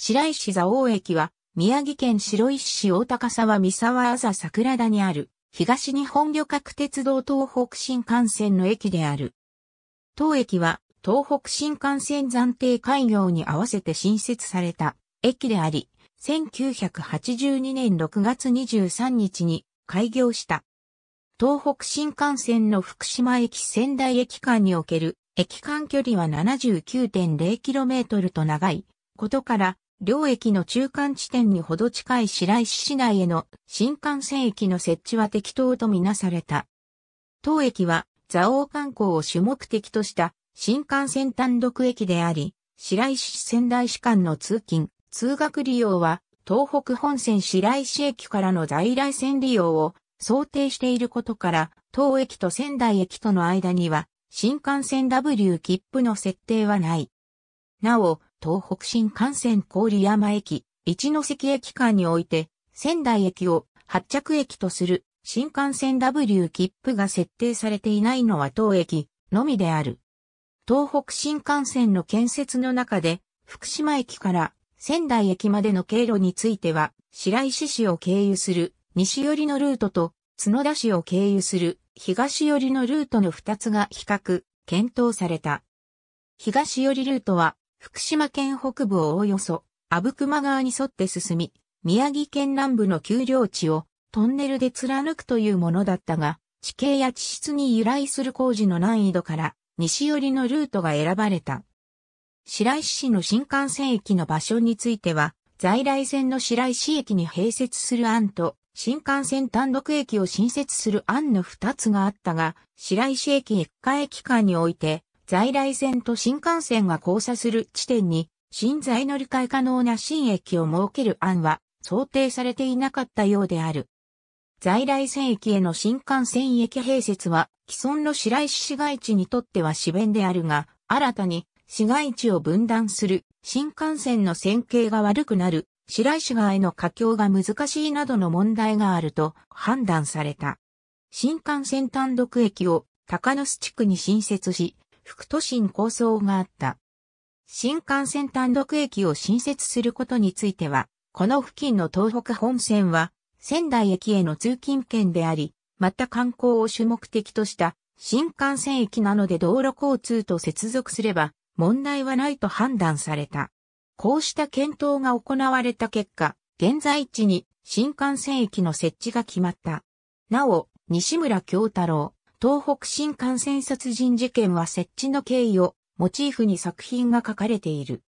白石蔵王駅は、宮城県白石市大高沢三沢朝桜田にある、東日本旅客鉄道東北新幹線の駅である。当駅は、東北新幹線暫定開業に合わせて新設された駅であり、1982年6月23日に開業した。東北新幹線の福島駅仙台駅間における駅間距離は 79.0km と長いことから両駅の中間地点にほど近い白石市内への新幹線駅の設置は適当とみなされた。当駅は蔵王観光を主目的とした新幹線単独駅であり、白石仙台市間の通勤、通学利用は東北本線白石駅からの在来線利用を想定していることから、当駅と仙台駅との間には新幹線 W 切符の設定はない。なお、東北新幹線郡山駅、一ノ関駅間において、仙台駅を発着駅とする新幹線 W 切符が設定されていないのは当駅のみである。東北新幹線の建設の中で、福島駅から仙台駅までの経路については、白石市を経由する西寄りのルートと角田市を経由する東寄りのルートの二つが比較、検討された。東寄りルートは福島県北部をおおよそ、阿武隈川に沿って進み、宮城県南部の丘陵地をトンネルで貫くというものだったが、地形や地質に由来する工事の難易度から西寄りのルートが選ばれた。白石市の新幹線駅の場所については、在来線の白石駅に併設する案と、新幹線単独駅を新設する案の二つがあったが、白石駅一回駅間において、在来線と新幹線が交差する地点に、新材乗り換え可能な新駅を設ける案は想定されていなかったようである。在来線駅への新幹線駅併設は既存の白石市街地にとっては自弁であるが、新たに市街地を分断する新幹線の線形が悪くなる白石川への架橋が難しいなどの問題があると判断された。新幹線単独駅を高野須地区に新設し、副都心構想があった。新幹線単独駅を新設することについては、この付近の東北本線は、仙台駅への通勤圏であり、また観光を主目的とした新幹線駅なので道路交通と接続すれば問題はないと判断された。こうした検討が行われた結果、現在地に新幹線駅の設置が決まった。なお、西村京太郎、東北新幹線殺人事件は設置の経緯をモチーフに作品が書かれている。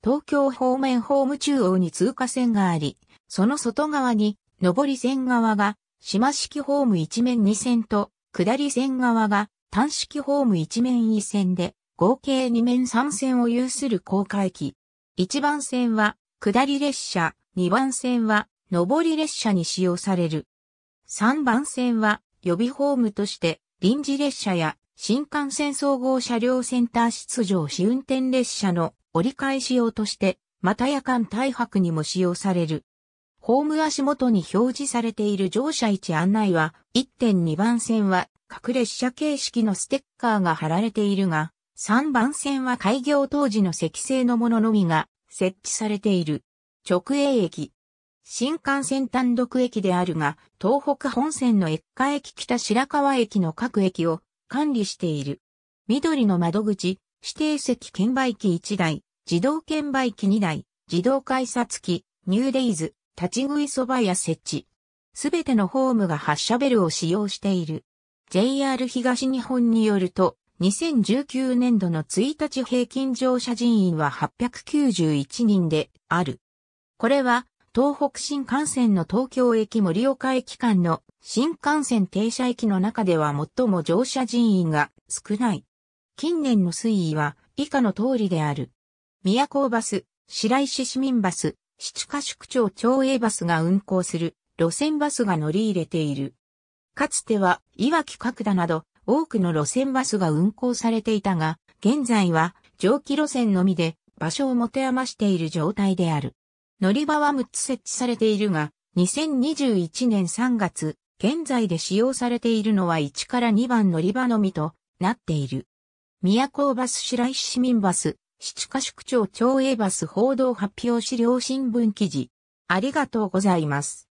東京方面ホーム中央に通過線があり、その外側に上り線側が島式ホーム一面二線と下り線側が単式ホーム一面一線で合計二面三線を有する高架駅。一番線は下り列車、二番線は上り列車に使用される。三番線は予備ホームとして臨時列車や新幹線総合車両センター出場し運転列車の折り返し用として、また夜間大白にも使用される。ホーム足元に表示されている乗車位置案内は、1.2番線は各列車形式のステッカーが貼られているが、3番線は開業当時の石製のもののみが設置されている。直営駅、新幹線単独駅であるが、東北本線の駅下駅北白川駅の各駅を管理している。緑の窓口、指定席券売機1台、自動券売機2台、自動改札機、ニューデイズ、立ち食いそば屋設置。すべてのホームが発車ベルを使用している。JR 東日本によると、2019年度の1日平均乗車人員は891人である。これは東北新幹線の東京駅盛岡駅間の新幹線停車駅の中では最も乗車人員が少ない。近年の推移は以下の通りである。宮古バス、白石市民バス、七ヶ宿町町営バスが運行する路線バスが乗り入れている。かつては、いわき角田など多くの路線バスが運行されていたが、現在は蒸気路線のみで場所を持て余している状態である。乗り場は6つ設置されているが、2021年3月、現在で使用されているのは1から2番乗り場のみとなっている。宮古バス白石市民バス、七ヶ宿町町営バス報道発表資料新聞記事。ありがとうございます。